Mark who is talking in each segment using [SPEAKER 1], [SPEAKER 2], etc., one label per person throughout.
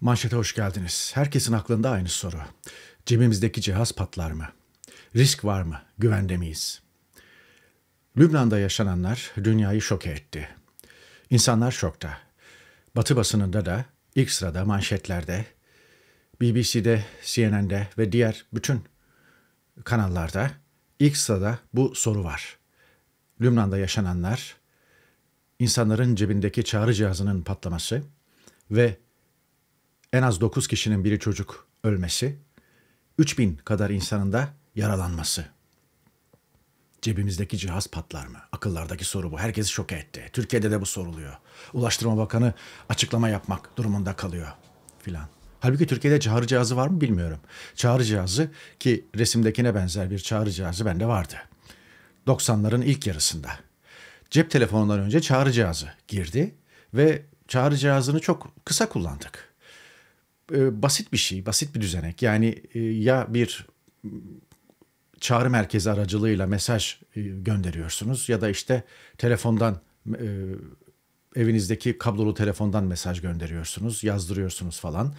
[SPEAKER 1] Manşete hoş geldiniz. Herkesin aklında aynı soru. Cebimizdeki cihaz patlar mı? Risk var mı? Güvende miyiz? Lübnan'da yaşananlar dünyayı şoke etti. İnsanlar şokta. Batı basınında da ilk sırada manşetlerde, BBC'de, CNN'de ve diğer bütün kanallarda ilk sırada bu soru var. Lübnan'da yaşananlar, insanların cebindeki çağrı cihazının patlaması ve en az 9 kişinin biri çocuk ölmesi, 3000 kadar insanın da yaralanması. Cebimizdeki cihaz patlar mı? Akıllardaki soru bu. Herkesi şok etti. Türkiye'de de bu soruluyor. Ulaştırma Bakanı açıklama yapmak durumunda kalıyor filan. Halbuki Türkiye'de çağrı cihazı var mı bilmiyorum. Çağrı cihazı ki resimdekine benzer bir çağrı cihazı bende vardı. 90'ların ilk yarısında. Cep telefonundan önce çağrı cihazı girdi ve çağrı cihazını çok kısa kullandık e, basit bir şey, basit bir düzenek. Yani e, ya bir çağrı merkezi aracılığıyla mesaj e, gönderiyorsunuz ya da işte telefondan e, evinizdeki kablolu telefondan mesaj gönderiyorsunuz, yazdırıyorsunuz falan.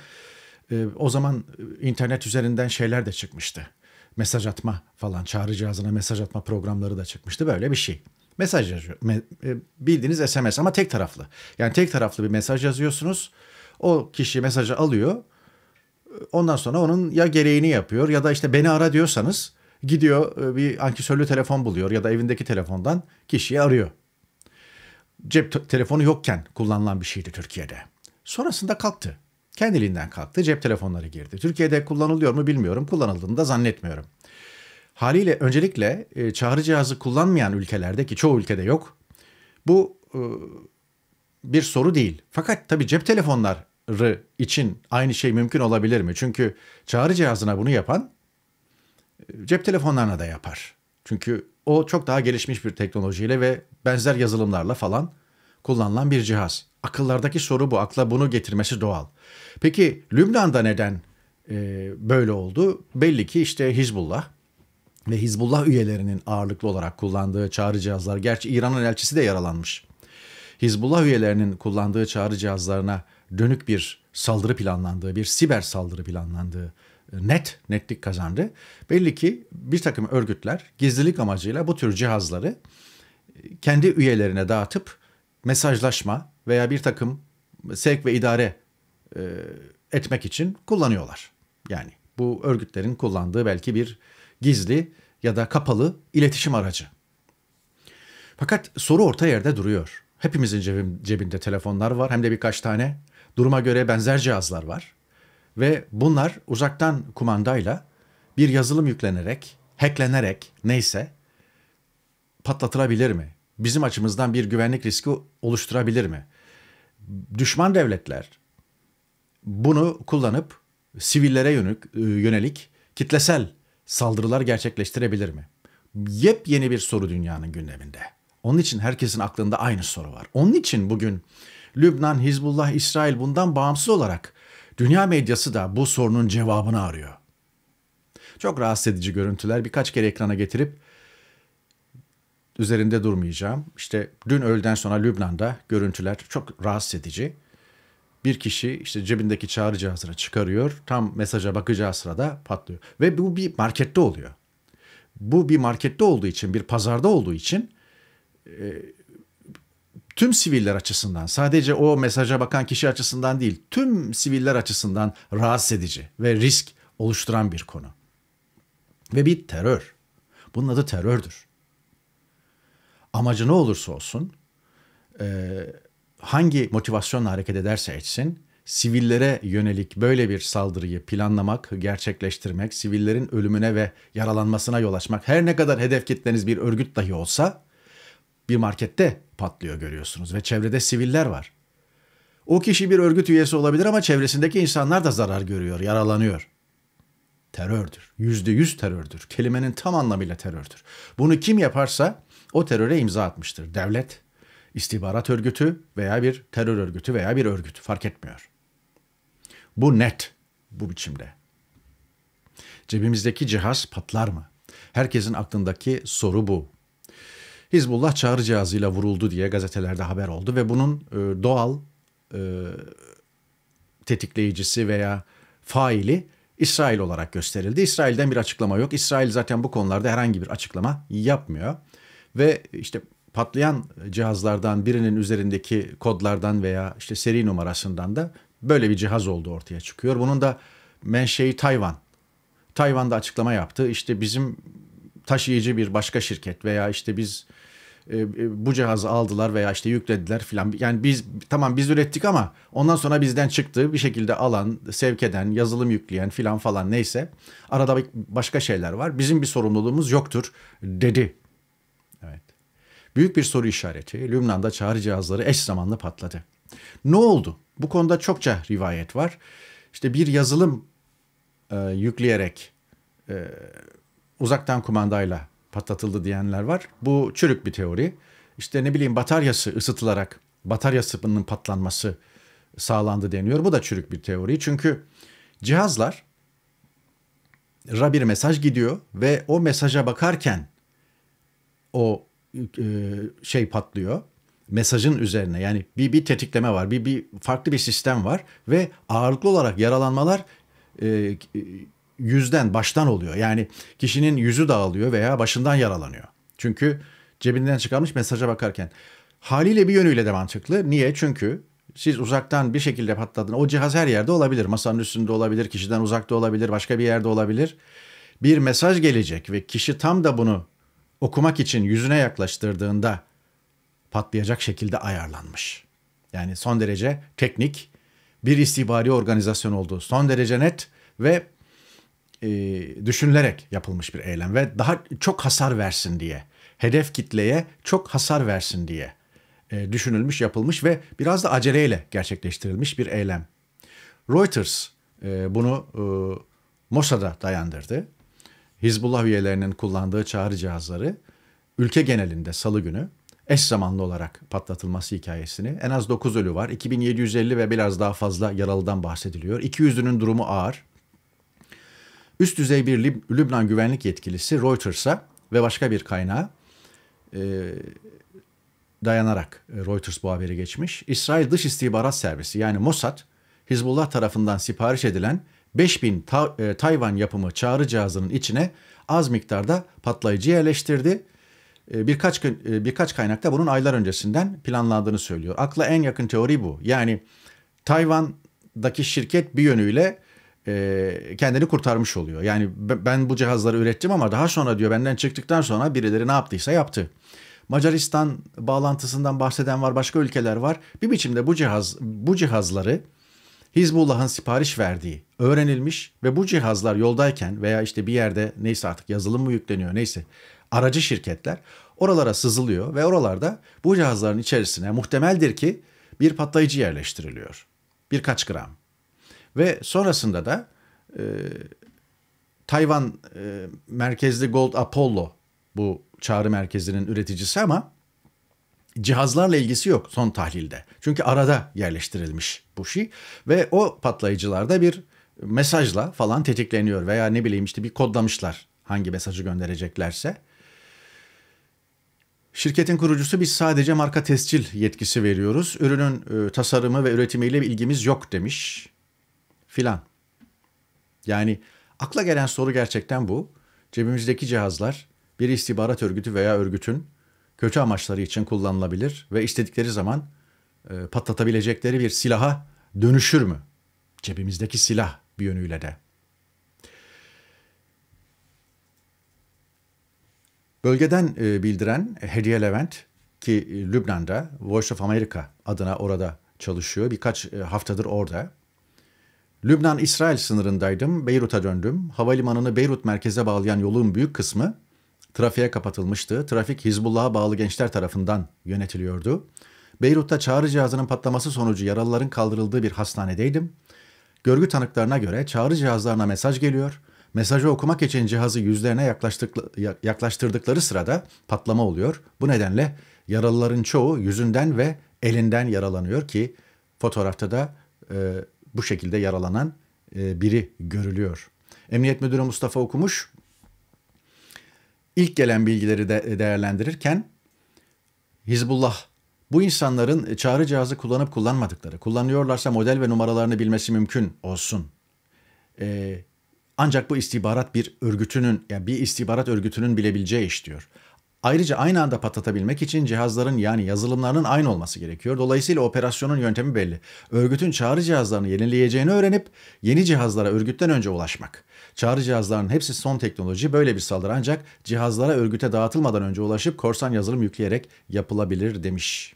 [SPEAKER 1] E, o zaman internet üzerinden şeyler de çıkmıştı. Mesaj atma falan, çağrı cihazına mesaj atma programları da çıkmıştı. Böyle bir şey. Mesaj yazıyor. Me, e, bildiğiniz SMS ama tek taraflı. Yani tek taraflı bir mesaj yazıyorsunuz. O kişi mesajı alıyor. Ondan sonra onun ya gereğini yapıyor ya da işte beni ara diyorsanız gidiyor e, bir ankesörlü telefon buluyor ya da evindeki telefondan kişiyi arıyor. Cep telefonu yokken kullanılan bir şeydi Türkiye'de. Sonrasında kalktı. Kendiliğinden kalktı. Cep telefonları girdi. Türkiye'de kullanılıyor mu bilmiyorum. Kullanıldığını da zannetmiyorum. Haliyle öncelikle e, çağrı cihazı kullanmayan ülkelerde ki çoğu ülkede yok. Bu e, bir soru değil. Fakat tabii cep telefonlar için aynı şey mümkün olabilir mi? Çünkü çağrı cihazına bunu yapan e, cep telefonlarına da yapar. Çünkü o çok daha gelişmiş bir teknolojiyle ve benzer yazılımlarla falan kullanılan bir cihaz. Akıllardaki soru bu. Akla bunu getirmesi doğal. Peki Lübnan'da neden e, böyle oldu? Belli ki işte Hizbullah ve Hizbullah üyelerinin ağırlıklı olarak kullandığı çağrı cihazlar. Gerçi İran'ın elçisi de yaralanmış. Hizbullah üyelerinin kullandığı çağrı cihazlarına dönük bir saldırı planlandığı, bir siber saldırı planlandığı e, net netlik kazandı. Belli ki bir takım örgütler gizlilik amacıyla bu tür cihazları e, kendi üyelerine dağıtıp mesajlaşma veya bir takım sevk ve idare e, etmek için kullanıyorlar. Yani bu örgütlerin kullandığı belki bir gizli ya da kapalı iletişim aracı. Fakat soru orta yerde duruyor. Hepimizin cebinde telefonlar var hem de birkaç tane duruma göre benzer cihazlar var. Ve bunlar uzaktan kumandayla bir yazılım yüklenerek, hacklenerek neyse patlatılabilir mi? Bizim açımızdan bir güvenlik riski oluşturabilir mi? Düşman devletler bunu kullanıp sivillere yönelik, e, yönelik kitlesel saldırılar gerçekleştirebilir mi? Yepyeni bir soru dünyanın gündeminde. Onun için herkesin aklında aynı soru var. Onun için bugün Lübnan, Hizbullah, İsrail bundan bağımsız olarak dünya medyası da bu sorunun cevabını arıyor. Çok rahatsız edici görüntüler birkaç kere ekrana getirip üzerinde durmayacağım. İşte dün öğleden sonra Lübnan'da görüntüler çok rahatsız edici. Bir kişi işte cebindeki çağrı cihazını çıkarıyor. Tam mesaja bakacağı sırada patlıyor. Ve bu bir markette oluyor. Bu bir markette olduğu için, bir pazarda olduğu için e, tüm siviller açısından sadece o mesaja bakan kişi açısından değil tüm siviller açısından rahatsız edici ve risk oluşturan bir konu. Ve bir terör. Bunun adı terördür. Amacı ne olursa olsun e, hangi motivasyonla hareket ederse etsin sivillere yönelik böyle bir saldırıyı planlamak, gerçekleştirmek, sivillerin ölümüne ve yaralanmasına yol açmak her ne kadar hedef kitleniz bir örgüt dahi olsa bir markette patlıyor görüyorsunuz ve çevrede siviller var. O kişi bir örgüt üyesi olabilir ama çevresindeki insanlar da zarar görüyor, yaralanıyor. Terördür. Yüzde yüz terördür. Kelimenin tam anlamıyla terördür. Bunu kim yaparsa o teröre imza atmıştır. Devlet, istihbarat örgütü veya bir terör örgütü veya bir örgüt fark etmiyor. Bu net bu biçimde. Cebimizdeki cihaz patlar mı? Herkesin aklındaki soru bu. Hizbullah çağrı cihazıyla vuruldu diye gazetelerde haber oldu ve bunun e, doğal e, tetikleyicisi veya faili İsrail olarak gösterildi. İsrail'den bir açıklama yok. İsrail zaten bu konularda herhangi bir açıklama yapmıyor. Ve işte patlayan cihazlardan birinin üzerindeki kodlardan veya işte seri numarasından da böyle bir cihaz olduğu ortaya çıkıyor. Bunun da menşei Tayvan. Tayvan'da açıklama yaptı. İşte bizim taşıyıcı bir başka şirket veya işte biz e, e, bu cihazı aldılar veya işte yüklediler filan. Yani biz tamam biz ürettik ama ondan sonra bizden çıktı bir şekilde alan, sevk eden, yazılım yükleyen filan falan neyse. Arada başka şeyler var. Bizim bir sorumluluğumuz yoktur dedi. Evet. Büyük bir soru işareti. Lübnan'da çağrı cihazları eş zamanlı patladı. Ne oldu? Bu konuda çokça rivayet var. İşte bir yazılım e, yükleyerek e, uzaktan kumandayla patlatıldı diyenler var. Bu çürük bir teori. İşte ne bileyim bataryası ısıtılarak batarya sıvının patlanması sağlandı deniyor. Bu da çürük bir teori. Çünkü cihazlar ra bir mesaj gidiyor ve o mesaja bakarken o e, şey patlıyor. Mesajın üzerine yani bir bir tetikleme var. Bir bir farklı bir sistem var ve ağırlıklı olarak yaralanmalar e, yüzden baştan oluyor. Yani kişinin yüzü dağılıyor veya başından yaralanıyor. Çünkü cebinden çıkarmış mesaja bakarken. Haliyle bir yönüyle de mantıklı. Niye? Çünkü siz uzaktan bir şekilde patladın. O cihaz her yerde olabilir. Masanın üstünde olabilir, kişiden uzakta olabilir, başka bir yerde olabilir. Bir mesaj gelecek ve kişi tam da bunu okumak için yüzüne yaklaştırdığında patlayacak şekilde ayarlanmış. Yani son derece teknik bir istihbari organizasyon olduğu son derece net ve e, düşünülerek yapılmış bir eylem ve daha çok hasar versin diye, hedef kitleye çok hasar versin diye e, düşünülmüş, yapılmış ve biraz da aceleyle gerçekleştirilmiş bir eylem. Reuters e, bunu e, Mossad'a dayandırdı. Hizbullah üyelerinin kullandığı çağrı cihazları ülke genelinde salı günü eş zamanlı olarak patlatılması hikayesini. En az 9 ölü var. 2750 ve biraz daha fazla yaralıdan bahsediliyor. 200'ünün durumu ağır. Üst düzey bir Lib Lübnan güvenlik yetkilisi Reuters'a ve başka bir kaynağa e, dayanarak e, Reuters bu haberi geçmiş. İsrail Dış İstihbarat Servisi yani Mossad, Hizbullah tarafından sipariş edilen 5000 ta, e, Tayvan yapımı çağrı cihazının içine az miktarda patlayıcı yerleştirdi. E, birkaç gün e, birkaç kaynakta bunun aylar öncesinden planlandığını söylüyor. Akla en yakın teori bu. Yani Tayvan'daki şirket bir yönüyle e, kendini kurtarmış oluyor. Yani ben bu cihazları ürettim ama daha sonra diyor benden çıktıktan sonra birileri ne yaptıysa yaptı. Macaristan bağlantısından bahseden var, başka ülkeler var. Bir biçimde bu cihaz bu cihazları Hizbullah'ın sipariş verdiği öğrenilmiş ve bu cihazlar yoldayken veya işte bir yerde neyse artık yazılım mı yükleniyor neyse aracı şirketler oralara sızılıyor ve oralarda bu cihazların içerisine muhtemeldir ki bir patlayıcı yerleştiriliyor. Birkaç gram ve sonrasında da e, Tayvan e, merkezli Gold Apollo bu çağrı merkezinin üreticisi ama cihazlarla ilgisi yok son tahlilde. Çünkü arada yerleştirilmiş bu şey ve o patlayıcılarda bir mesajla falan tetikleniyor veya ne bileyim işte bir kodlamışlar hangi mesajı göndereceklerse. Şirketin kurucusu biz sadece marka tescil yetkisi veriyoruz. Ürünün e, tasarımı ve üretimiyle ilgimiz yok demiş filan. Yani akla gelen soru gerçekten bu. Cebimizdeki cihazlar bir istihbarat örgütü veya örgütün kötü amaçları için kullanılabilir ve istedikleri zaman e, patlatabilecekleri bir silaha dönüşür mü? Cebimizdeki silah bir yönüyle de. Bölgeden e, bildiren Hediye Levent ki e, Lübnan'da Voice of America adına orada çalışıyor. Birkaç e, haftadır orada. Lübnan-İsrail sınırındaydım, Beyrut'a döndüm. Havalimanını Beyrut merkeze bağlayan yolun büyük kısmı trafiğe kapatılmıştı. Trafik Hizbullah'a bağlı gençler tarafından yönetiliyordu. Beyrut'ta çağrı cihazının patlaması sonucu yaralıların kaldırıldığı bir hastanedeydim. Görgü tanıklarına göre çağrı cihazlarına mesaj geliyor. Mesajı okumak için cihazı yüzlerine yaklaştırdıkları sırada patlama oluyor. Bu nedenle yaralıların çoğu yüzünden ve elinden yaralanıyor ki fotoğrafta da e, bu şekilde yaralanan e, biri görülüyor. Emniyet Müdürü Mustafa Okumuş ilk gelen bilgileri de değerlendirirken Hizbullah bu insanların çağrı cihazı kullanıp kullanmadıkları, kullanıyorlarsa model ve numaralarını bilmesi mümkün olsun. Ee, ancak bu istihbarat bir örgütünün, yani bir istihbarat örgütünün bilebileceği iş diyor. Ayrıca aynı anda patlatabilmek için cihazların yani yazılımlarının aynı olması gerekiyor. Dolayısıyla operasyonun yöntemi belli. Örgütün çağrı cihazlarını yenileyeceğini öğrenip yeni cihazlara örgütten önce ulaşmak. Çağrı cihazlarının hepsi son teknoloji böyle bir saldırı ancak cihazlara örgüte dağıtılmadan önce ulaşıp korsan yazılım yükleyerek yapılabilir demiş.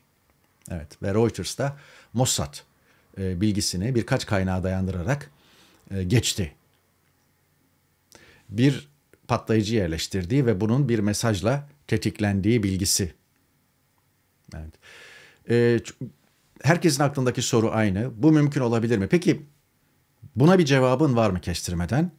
[SPEAKER 1] Evet ve Reuters da Mossad e, bilgisini birkaç kaynağa dayandırarak e, geçti. Bir patlayıcı yerleştirdiği ve bunun bir mesajla tetiklendiği bilgisi. Evet. Ee, herkesin aklındaki soru aynı. Bu mümkün olabilir mi? Peki buna bir cevabın var mı kestirmeden?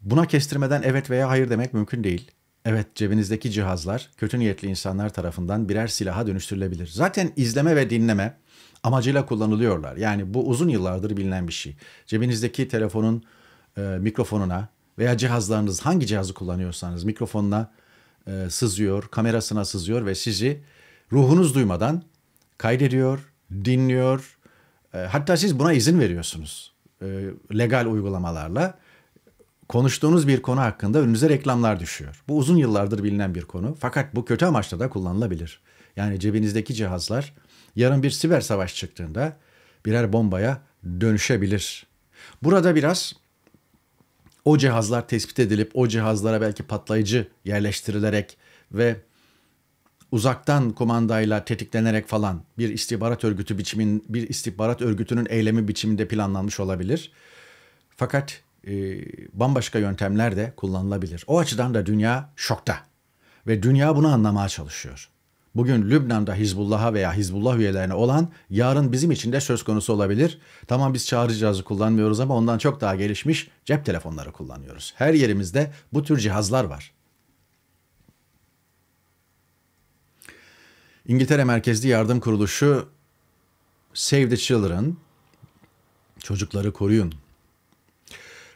[SPEAKER 1] Buna kestirmeden evet veya hayır demek mümkün değil. Evet cebinizdeki cihazlar kötü niyetli insanlar tarafından birer silaha dönüştürülebilir. Zaten izleme ve dinleme amacıyla kullanılıyorlar. Yani bu uzun yıllardır bilinen bir şey. Cebinizdeki telefonun e, mikrofonuna veya cihazlarınız hangi cihazı kullanıyorsanız mikrofonuna e, sızıyor, kamerasına sızıyor ve sizi ruhunuz duymadan kaydediyor, dinliyor. E, hatta siz buna izin veriyorsunuz e, legal uygulamalarla. Konuştuğunuz bir konu hakkında önünüze reklamlar düşüyor. Bu uzun yıllardır bilinen bir konu. Fakat bu kötü amaçla da kullanılabilir. Yani cebinizdeki cihazlar yarın bir siber savaş çıktığında birer bombaya dönüşebilir. Burada biraz o cihazlar tespit edilip o cihazlara belki patlayıcı yerleştirilerek ve uzaktan kumandayla tetiklenerek falan bir istihbarat örgütü biçimin bir istihbarat örgütünün eylemi biçiminde planlanmış olabilir. Fakat e, bambaşka yöntemler de kullanılabilir. O açıdan da dünya şokta ve dünya bunu anlamaya çalışıyor bugün Lübnan'da Hizbullah'a veya Hizbullah üyelerine olan yarın bizim için de söz konusu olabilir. Tamam biz çağrı cihazı kullanmıyoruz ama ondan çok daha gelişmiş cep telefonları kullanıyoruz. Her yerimizde bu tür cihazlar var. İngiltere merkezli yardım kuruluşu Save the Children, çocukları koruyun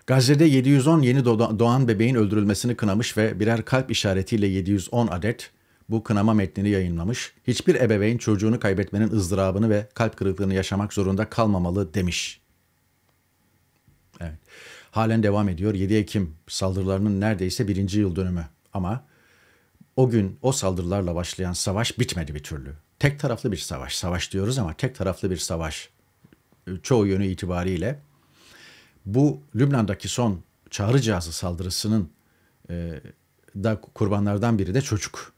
[SPEAKER 1] Gazze'de 710 yeni doğan bebeğin öldürülmesini kınamış ve birer kalp işaretiyle 710 adet, bu kınama metnini yayınlamış. Hiçbir ebeveyn çocuğunu kaybetmenin ızdırabını ve kalp kırıklığını yaşamak zorunda kalmamalı demiş. Evet. Halen devam ediyor 7 Ekim saldırılarının neredeyse birinci yıl dönümü. Ama o gün o saldırılarla başlayan savaş bitmedi bir türlü. Tek taraflı bir savaş. Savaş diyoruz ama tek taraflı bir savaş. E, çoğu yönü itibariyle. Bu Lübnan'daki son çağrı cihazı saldırısının e, da kurbanlardan biri de çocuk.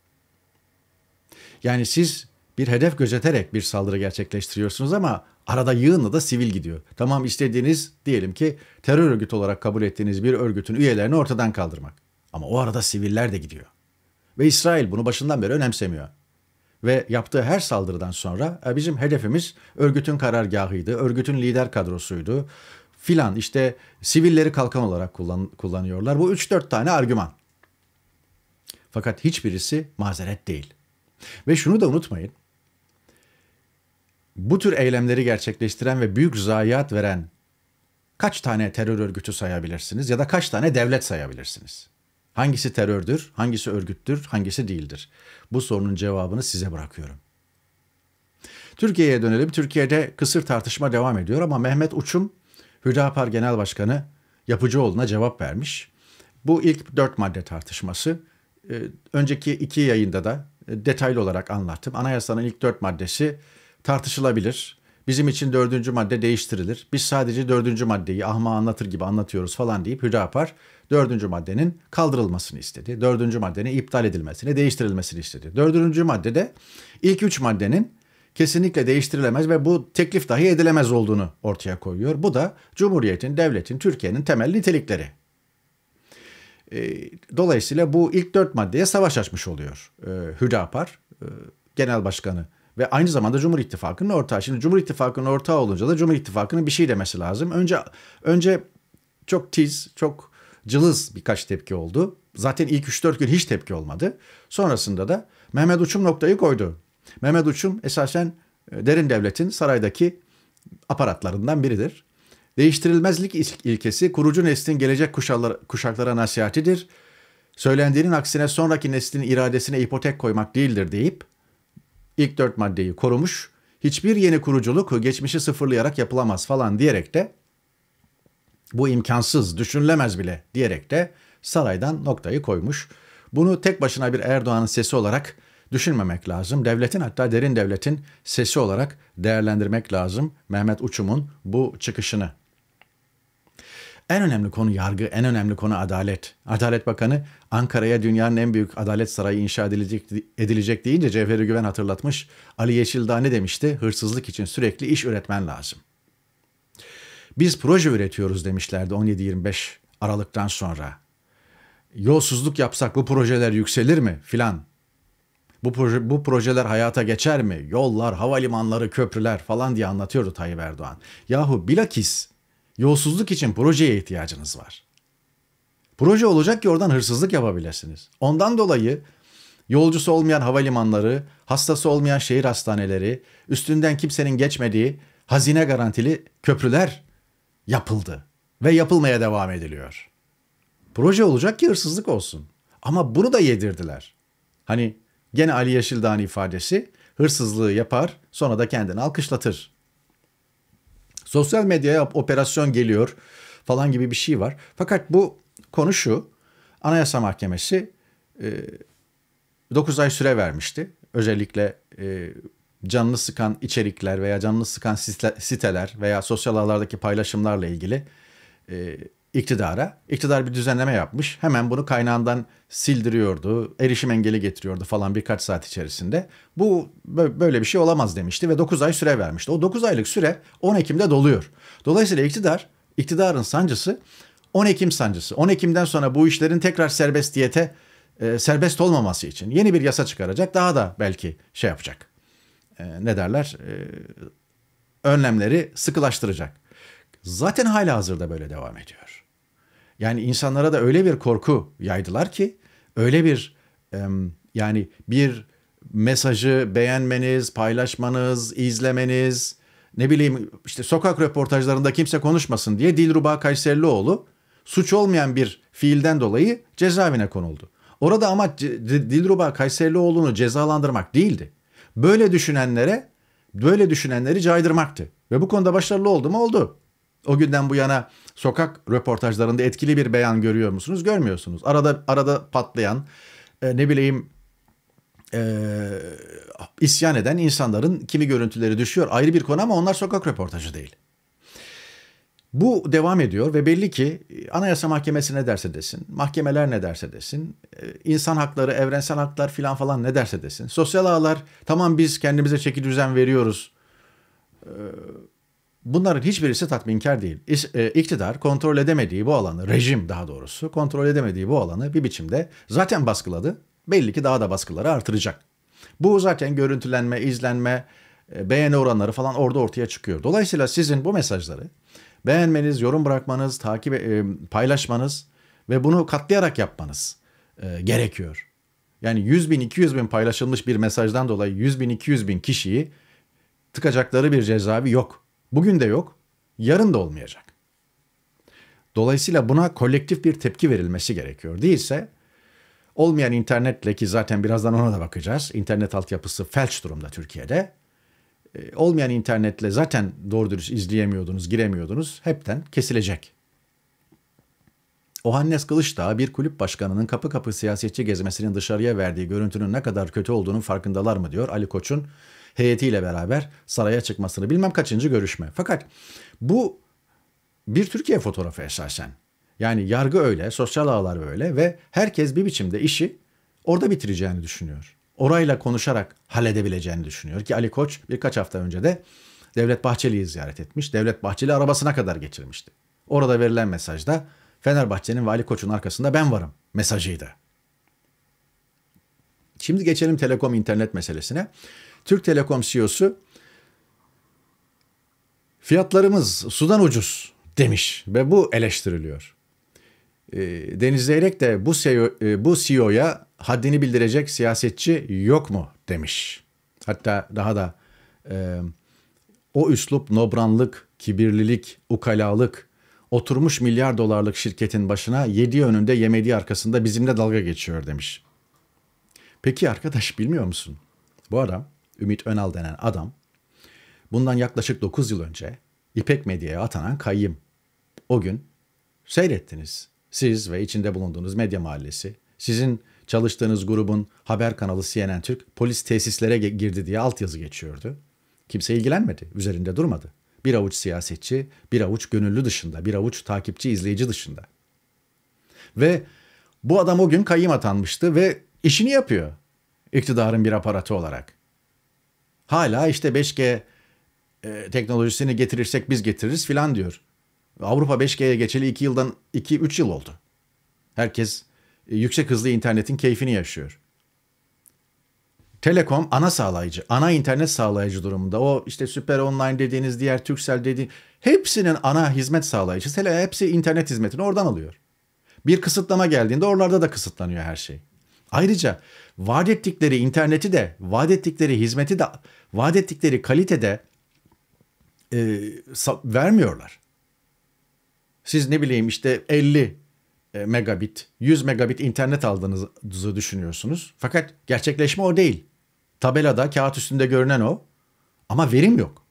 [SPEAKER 1] Yani siz bir hedef gözeterek bir saldırı gerçekleştiriyorsunuz ama arada yığınla da sivil gidiyor. Tamam istediğiniz diyelim ki terör örgütü olarak kabul ettiğiniz bir örgütün üyelerini ortadan kaldırmak. Ama o arada siviller de gidiyor. Ve İsrail bunu başından beri önemsemiyor. Ve yaptığı her saldırıdan sonra e, bizim hedefimiz örgütün karargahıydı, örgütün lider kadrosuydu filan işte sivilleri kalkan olarak kullan, kullanıyorlar. Bu 3-4 tane argüman. Fakat hiçbirisi mazeret değil. Ve şunu da unutmayın. Bu tür eylemleri gerçekleştiren ve büyük zayiat veren kaç tane terör örgütü sayabilirsiniz ya da kaç tane devlet sayabilirsiniz? Hangisi terördür, hangisi örgüttür, hangisi değildir? Bu sorunun cevabını size bırakıyorum. Türkiye'ye dönelim. Türkiye'de kısır tartışma devam ediyor ama Mehmet Uçum, Hüdapar Genel Başkanı Yapıcıoğlu'na cevap vermiş. Bu ilk dört madde tartışması. E, önceki iki yayında da detaylı olarak anlattım. Anayasanın ilk dört maddesi tartışılabilir. Bizim için dördüncü madde değiştirilir. Biz sadece dördüncü maddeyi ahma anlatır gibi anlatıyoruz falan deyip Hüdapar dördüncü maddenin kaldırılmasını istedi. Dördüncü maddenin iptal edilmesini, değiştirilmesini istedi. Dördüncü maddede ilk üç maddenin kesinlikle değiştirilemez ve bu teklif dahi edilemez olduğunu ortaya koyuyor. Bu da Cumhuriyet'in, devletin, Türkiye'nin temel nitelikleri. E, dolayısıyla bu ilk dört maddeye savaş açmış oluyor e, Hüdapar e, Genel Başkanı ve aynı zamanda Cumhur İttifakı'nın ortağı. Şimdi Cumhur İttifakı'nın ortağı olunca da Cumhur İttifakı'nın bir şey demesi lazım. Önce önce çok tiz, çok cılız birkaç tepki oldu. Zaten ilk 3-4 gün hiç tepki olmadı. Sonrasında da Mehmet Uçum noktayı koydu. Mehmet Uçum esasen derin devletin saraydaki aparatlarından biridir. Değiştirilmezlik ilkesi kurucu neslin gelecek kuşaklara, kuşaklara nasihatidir. Söylendiğinin aksine sonraki neslin iradesine ipotek koymak değildir deyip ilk dört maddeyi korumuş. Hiçbir yeni kuruculuk geçmişi sıfırlayarak yapılamaz falan diyerek de bu imkansız, düşünülemez bile diyerek de saraydan noktayı koymuş. Bunu tek başına bir Erdoğan'ın sesi olarak düşünmemek lazım. Devletin hatta derin devletin sesi olarak değerlendirmek lazım Mehmet Uçum'un bu çıkışını. En önemli konu yargı, en önemli konu adalet. Adalet Bakanı Ankara'ya dünyanın en büyük adalet sarayı inşa edilecek, edilecek deyince Cevheri Güven hatırlatmış. Ali Yeşildağ ne demişti? Hırsızlık için sürekli iş üretmen lazım. Biz proje üretiyoruz demişlerdi 17-25 Aralık'tan sonra. Yolsuzluk yapsak bu projeler yükselir mi filan? Bu, proje, bu projeler hayata geçer mi? Yollar, havalimanları, köprüler falan diye anlatıyordu Tayyip Erdoğan. Yahu bilakis Yolsuzluk için projeye ihtiyacınız var. Proje olacak ki oradan hırsızlık yapabilirsiniz. Ondan dolayı yolcusu olmayan havalimanları, hastası olmayan şehir hastaneleri, üstünden kimsenin geçmediği hazine garantili köprüler yapıldı ve yapılmaya devam ediliyor. Proje olacak ki hırsızlık olsun. Ama bunu da yedirdiler. Hani gene Ali Yeşildağ'ın ifadesi hırsızlığı yapar sonra da kendini alkışlatır. Sosyal medyaya operasyon geliyor falan gibi bir şey var. Fakat bu konu şu. Anayasa Mahkemesi e, 9 ay süre vermişti. Özellikle e, canını sıkan içerikler veya canlı sıkan siteler veya sosyal ağlardaki paylaşımlarla ilgili e, iktidara. İktidar bir düzenleme yapmış. Hemen bunu kaynağından sildiriyordu. Erişim engeli getiriyordu falan birkaç saat içerisinde. Bu böyle bir şey olamaz demişti ve 9 ay süre vermişti. O 9 aylık süre 10 Ekim'de doluyor. Dolayısıyla iktidar, iktidarın sancısı 10 Ekim sancısı. 10 Ekim'den sonra bu işlerin tekrar serbestiyete e, serbest olmaması için yeni bir yasa çıkaracak. Daha da belki şey yapacak. E, ne derler? E, önlemleri sıkılaştıracak. Zaten hala hazırda böyle devam ediyor. Yani insanlara da öyle bir korku yaydılar ki öyle bir yani bir mesajı beğenmeniz, paylaşmanız, izlemeniz, ne bileyim işte sokak röportajlarında kimse konuşmasın diye Dilruba Kayserlioğlu suç olmayan bir fiilden dolayı cezaevine konuldu. Orada amaç Dilruba Kayserlioğlu'nu cezalandırmak değildi. Böyle düşünenlere, böyle düşünenleri caydırmaktı. Ve bu konuda başarılı oldu mu? Oldu. O günden bu yana sokak röportajlarında etkili bir beyan görüyor musunuz? Görmüyorsunuz. Arada arada patlayan e, ne bileyim e, isyan eden insanların kimi görüntüleri düşüyor. Ayrı bir konu ama onlar sokak röportajı değil. Bu devam ediyor ve belli ki e, Anayasa Mahkemesi ne derse desin, mahkemeler ne derse desin, e, insan hakları, evrensel haklar filan falan ne derse desin. Sosyal ağlar tamam biz kendimize çeki düzen veriyoruz e, Bunların hiçbirisi tatminkar değil. E, iktidar kontrol edemediği bu alanı, rejim daha doğrusu kontrol edemediği bu alanı bir biçimde zaten baskıladı. Belli ki daha da baskıları artıracak. Bu zaten görüntülenme, izlenme, e, beğeni oranları falan orada ortaya çıkıyor. Dolayısıyla sizin bu mesajları beğenmeniz, yorum bırakmanız, takip e, paylaşmanız ve bunu katlayarak yapmanız gerekiyor. Yani 100 bin, 200 bin paylaşılmış bir mesajdan dolayı 100 bin, 200 bin kişiyi tıkacakları bir cezaevi yok. Bugün de yok, yarın da olmayacak. Dolayısıyla buna kolektif bir tepki verilmesi gerekiyor. Değilse olmayan internetle ki zaten birazdan ona da bakacağız. İnternet altyapısı felç durumda Türkiye'de. E, olmayan internetle zaten doğru dürüst izleyemiyordunuz, giremiyordunuz. Hepten kesilecek. Ohannes Kılıçdağ bir kulüp başkanının kapı kapı siyasetçi gezmesinin dışarıya verdiği görüntünün ne kadar kötü olduğunun farkındalar mı diyor Ali Koç'un heyetiyle beraber saraya çıkmasını bilmem kaçıncı görüşme. Fakat bu bir Türkiye fotoğrafı esasen. Yani yargı öyle, sosyal ağlar böyle ve herkes bir biçimde işi orada bitireceğini düşünüyor. Orayla konuşarak halledebileceğini düşünüyor ki Ali Koç birkaç hafta önce de Devlet Bahçeli'yi ziyaret etmiş. Devlet Bahçeli arabasına kadar geçirmişti. Orada verilen mesajda Fenerbahçe'nin ve Ali Koç'un arkasında ben varım mesajıydı. Şimdi geçelim telekom internet meselesine. Türk Telekom CEO'su fiyatlarımız sudan ucuz demiş ve bu eleştiriliyor. Ee, Deniz Zeyrek de bu CEO, e, bu CEO'ya haddini bildirecek siyasetçi yok mu demiş. Hatta daha da e, o üslup nobranlık, kibirlilik, ukalalık oturmuş milyar dolarlık şirketin başına yedi önünde yemediği arkasında bizimle dalga geçiyor demiş. Peki arkadaş bilmiyor musun? Bu adam Ümit Önal denen adam bundan yaklaşık 9 yıl önce İpek Medya'ya atanan kayyım. O gün seyrettiniz. Siz ve içinde bulunduğunuz medya mahallesi, sizin çalıştığınız grubun haber kanalı CNN Türk polis tesislere girdi diye altyazı geçiyordu. Kimse ilgilenmedi, üzerinde durmadı. Bir avuç siyasetçi, bir avuç gönüllü dışında, bir avuç takipçi, izleyici dışında. Ve bu adam o gün kayyım atanmıştı ve işini yapıyor iktidarın bir aparatı olarak. Hala işte 5G e, teknolojisini getirirsek biz getiririz filan diyor. Avrupa 5G'ye geçeli 2 yıldan 2-3 yıl oldu. Herkes e, yüksek hızlı internetin keyfini yaşıyor. Telekom ana sağlayıcı, ana internet sağlayıcı durumunda. O işte Süper Online dediğiniz, diğer Turkcell dediğiniz hepsinin ana hizmet sağlayıcısı. Hele hepsi internet hizmetini oradan alıyor. Bir kısıtlama geldiğinde oralarda da kısıtlanıyor her şey. Ayrıca vaat ettikleri interneti de, vaat ettikleri hizmeti de, vaat ettikleri kalitede e, vermiyorlar. Siz ne bileyim işte 50 e, megabit, 100 megabit internet aldığınızı düşünüyorsunuz. Fakat gerçekleşme o değil. Tabelada, kağıt üstünde görünen o. Ama verim yok.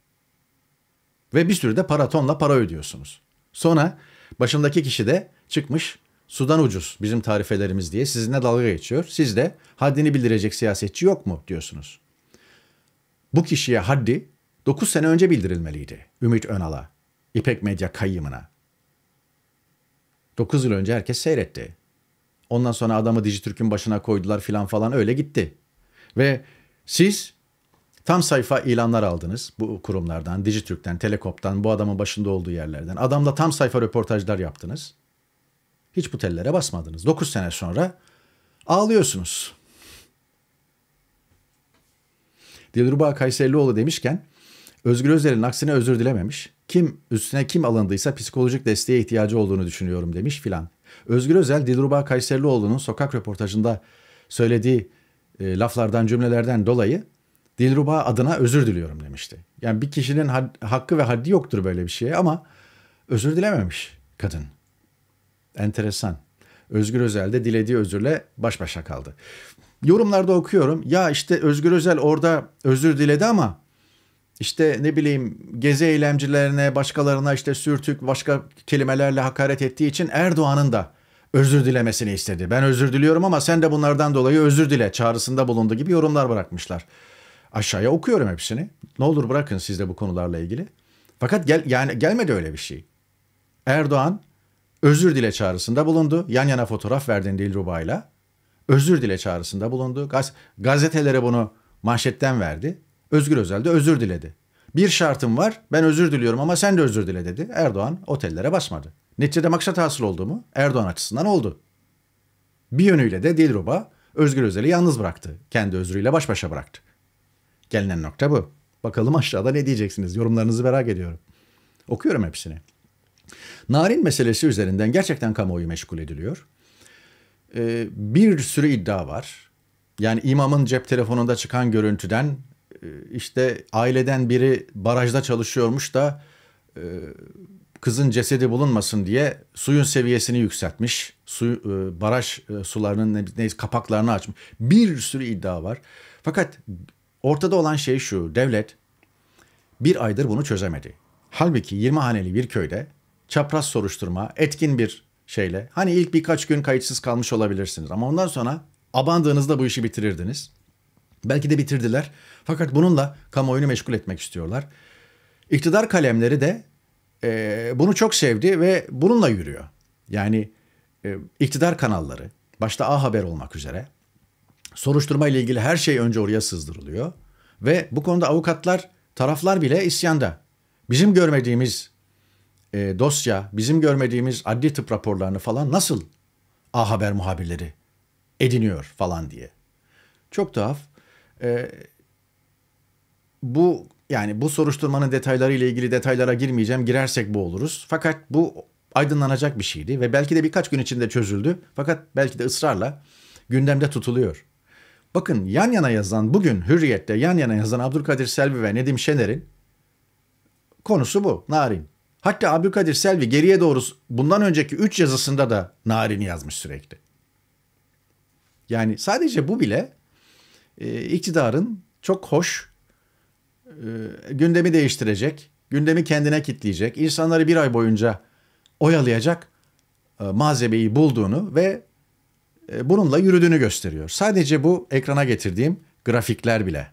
[SPEAKER 1] Ve bir sürü de paratonla para ödüyorsunuz. Sonra başındaki kişi de çıkmış Sudan ucuz bizim tarifelerimiz diye sizinle dalga geçiyor. Siz de haddini bildirecek siyasetçi yok mu diyorsunuz. Bu kişiye haddi 9 sene önce bildirilmeliydi Ümit Önal'a, İpek Medya kayyımına. 9 yıl önce herkes seyretti. Ondan sonra adamı Dijitürk'ün başına koydular filan falan öyle gitti. Ve siz tam sayfa ilanlar aldınız bu kurumlardan, Dijitürk'ten, Telekop'tan, bu adamın başında olduğu yerlerden. Adamla tam sayfa röportajlar yaptınız. Hiç bu tellere basmadınız. 9 sene sonra ağlıyorsunuz. Dilruba Kayserlioğlu demişken Özgür Özel'in aksine özür dilememiş. Kim üstüne kim alındıysa psikolojik desteğe ihtiyacı olduğunu düşünüyorum demiş filan. Özgür Özel Dilruba Kayserlioğlu'nun sokak röportajında söylediği e, laflardan cümlelerden dolayı Dilruba adına özür diliyorum demişti. Yani bir kişinin hakkı ve haddi yoktur böyle bir şeye ama özür dilememiş kadın. Enteresan. Özgür Özel de dilediği özürle baş başa kaldı. Yorumlarda okuyorum. Ya işte Özgür Özel orada özür diledi ama işte ne bileyim gezi eylemcilerine, başkalarına işte sürtük, başka kelimelerle hakaret ettiği için Erdoğan'ın da özür dilemesini istedi. Ben özür diliyorum ama sen de bunlardan dolayı özür dile çağrısında bulundu gibi yorumlar bırakmışlar. Aşağıya okuyorum hepsini. Ne olur bırakın siz de bu konularla ilgili. Fakat gel yani gelmedi öyle bir şey. Erdoğan özür dile çağrısında bulundu. Yan yana fotoğraf verdin Dilruba'yla. Özür dile çağrısında bulundu. Gaz gazetelere bunu manşetten verdi. Özgür Özel de özür diledi. Bir şartım var ben özür diliyorum ama sen de özür dile dedi. Erdoğan otellere basmadı. Neticede maksat hasıl oldu mu? Erdoğan açısından oldu. Bir yönüyle de Dilruba Özgür Özel'i yalnız bıraktı. Kendi özrüyle baş başa bıraktı. Gelinen nokta bu. Bakalım aşağıda ne diyeceksiniz? Yorumlarınızı merak ediyorum. Okuyorum hepsini. Narin meselesi üzerinden gerçekten kamuoyu meşgul ediliyor. Ee, bir sürü iddia var. Yani imamın cep telefonunda çıkan görüntüden e, işte aileden biri barajda çalışıyormuş da e, kızın cesedi bulunmasın diye suyun seviyesini yükseltmiş. Su, e, baraj sularının ne, kapaklarını açmış. Bir sürü iddia var. Fakat ortada olan şey şu. Devlet bir aydır bunu çözemedi. Halbuki 20 haneli bir köyde çapraz soruşturma, etkin bir şeyle. Hani ilk birkaç gün kayıtsız kalmış olabilirsiniz ama ondan sonra abandığınızda bu işi bitirirdiniz. Belki de bitirdiler. Fakat bununla kamuoyunu meşgul etmek istiyorlar. İktidar kalemleri de e, bunu çok sevdi ve bununla yürüyor. Yani e, iktidar kanalları, başta A Haber olmak üzere soruşturma ile ilgili her şey önce oraya sızdırılıyor ve bu konuda avukatlar, taraflar bile isyanda. Bizim görmediğimiz e, dosya, bizim görmediğimiz adli tıp raporlarını falan nasıl A Haber muhabirleri ediniyor falan diye. Çok tuhaf. E, bu yani bu soruşturmanın detayları ile ilgili detaylara girmeyeceğim. Girersek bu oluruz. Fakat bu aydınlanacak bir şeydi ve belki de birkaç gün içinde çözüldü. Fakat belki de ısrarla gündemde tutuluyor. Bakın yan yana yazan bugün Hürriyet'te yan yana yazan Abdülkadir Selvi ve Nedim Şener'in konusu bu. Narin. Hatta Abdülkadir Selvi geriye doğru bundan önceki 3 yazısında da narini yazmış sürekli. Yani sadece bu bile e, iktidarın çok hoş, e, gündemi değiştirecek, gündemi kendine kitleyecek, insanları bir ay boyunca oyalayacak e, malzemeyi bulduğunu ve e, bununla yürüdüğünü gösteriyor. Sadece bu ekrana getirdiğim grafikler bile.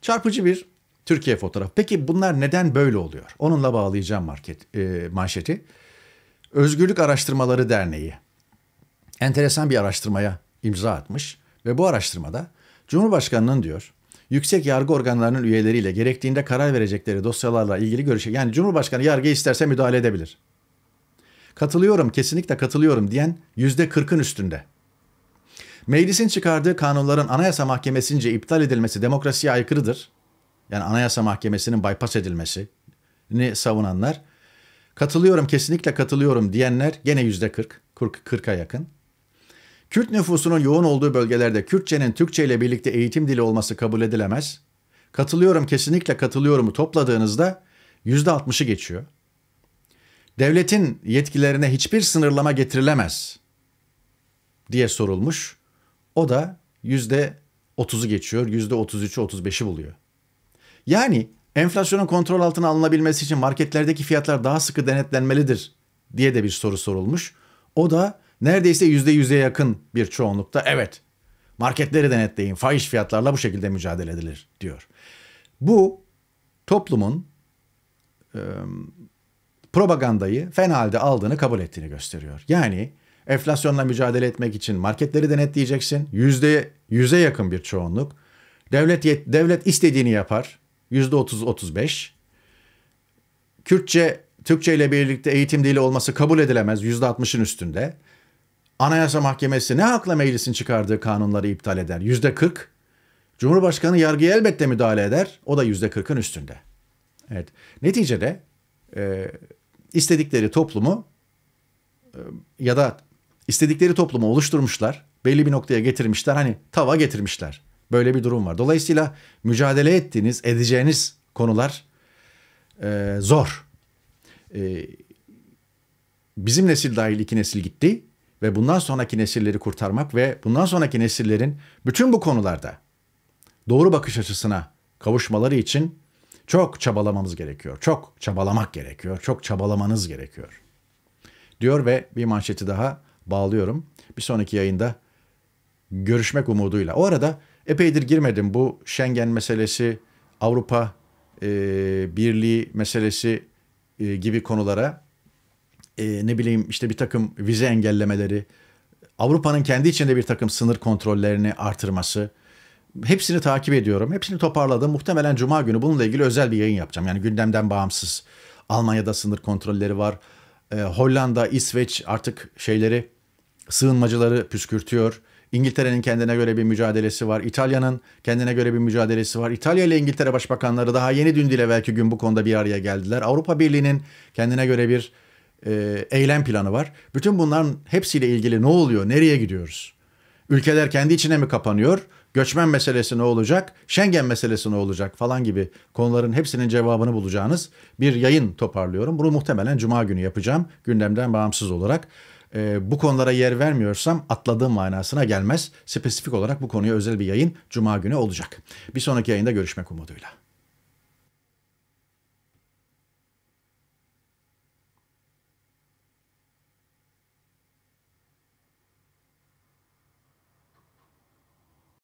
[SPEAKER 1] Çarpıcı bir Türkiye fotoğraf. Peki bunlar neden böyle oluyor? Onunla bağlayacağım market e, manşeti. Özgürlük Araştırmaları Derneği enteresan bir araştırmaya imza atmış ve bu araştırmada Cumhurbaşkanının diyor yüksek yargı organlarının üyeleriyle gerektiğinde karar verecekleri dosyalarla ilgili görüşe yani Cumhurbaşkanı yargı isterse müdahale edebilir. Katılıyorum kesinlikle katılıyorum diyen yüzde kırkın üstünde. Meclisin çıkardığı kanunların anayasa mahkemesince iptal edilmesi demokrasiye aykırıdır yani Anayasa Mahkemesi'nin bypass edilmesini savunanlar katılıyorum kesinlikle katılıyorum diyenler gene yüzde 40, 40'a yakın. Kürt nüfusunun yoğun olduğu bölgelerde Kürtçenin Türkçe ile birlikte eğitim dili olması kabul edilemez. Katılıyorum kesinlikle katılıyorumu topladığınızda yüzde 60'ı geçiyor. Devletin yetkilerine hiçbir sınırlama getirilemez diye sorulmuş. O da yüzde 30'u geçiyor, yüzde 33'ü 35'i buluyor. Yani enflasyonun kontrol altına alınabilmesi için marketlerdeki fiyatlar daha sıkı denetlenmelidir diye de bir soru sorulmuş. O da neredeyse %100'e yakın bir çoğunlukta evet marketleri denetleyin fahiş fiyatlarla bu şekilde mücadele edilir diyor. Bu toplumun e, propagandayı fena halde aldığını kabul ettiğini gösteriyor. Yani enflasyonla mücadele etmek için marketleri denetleyeceksin. Yüzde yüze yakın bir çoğunluk. Devlet devlet istediğini yapar. %30-35. Kürtçe, Türkçe ile birlikte eğitim dili olması kabul edilemez %60'ın üstünde. Anayasa Mahkemesi ne hakla meclisin çıkardığı kanunları iptal eder? Yüzde %40. Cumhurbaşkanı yargıya elbette müdahale eder. O da yüzde %40'ın üstünde. Evet. Neticede e, istedikleri toplumu e, ya da istedikleri toplumu oluşturmuşlar. Belli bir noktaya getirmişler. Hani tava getirmişler. Böyle bir durum var. Dolayısıyla mücadele ettiğiniz, edeceğiniz konular e, zor. E, bizim nesil dahil iki nesil gitti ve bundan sonraki nesilleri kurtarmak ve bundan sonraki nesillerin bütün bu konularda doğru bakış açısına kavuşmaları için çok çabalamamız gerekiyor. Çok çabalamak gerekiyor. Çok çabalamanız gerekiyor. Diyor ve bir manşeti daha bağlıyorum. Bir sonraki yayında görüşmek umuduyla. O arada Epeydir girmedim bu Schengen meselesi, Avrupa e, Birliği meselesi e, gibi konulara. E, ne bileyim işte bir takım vize engellemeleri, Avrupa'nın kendi içinde bir takım sınır kontrollerini artırması. Hepsini takip ediyorum. Hepsini toparladım. Muhtemelen Cuma günü bununla ilgili özel bir yayın yapacağım. Yani gündemden bağımsız. Almanya'da sınır kontrolleri var. E, Hollanda, İsveç artık şeyleri, sığınmacıları püskürtüyor. İngiltere'nin kendine göre bir mücadelesi var. İtalya'nın kendine göre bir mücadelesi var. İtalya ile İngiltere başbakanları daha yeni dün dile belki gün bu konuda bir araya geldiler. Avrupa Birliği'nin kendine göre bir e, eylem planı var. Bütün bunların hepsiyle ilgili ne oluyor? Nereye gidiyoruz? Ülkeler kendi içine mi kapanıyor? Göçmen meselesi ne olacak? Schengen meselesi ne olacak falan gibi konuların hepsinin cevabını bulacağınız bir yayın toparlıyorum. Bunu muhtemelen cuma günü yapacağım gündemden bağımsız olarak e, bu konulara yer vermiyorsam atladığım manasına gelmez. Spesifik olarak bu konuya özel bir yayın Cuma günü olacak. Bir sonraki yayında görüşmek umuduyla.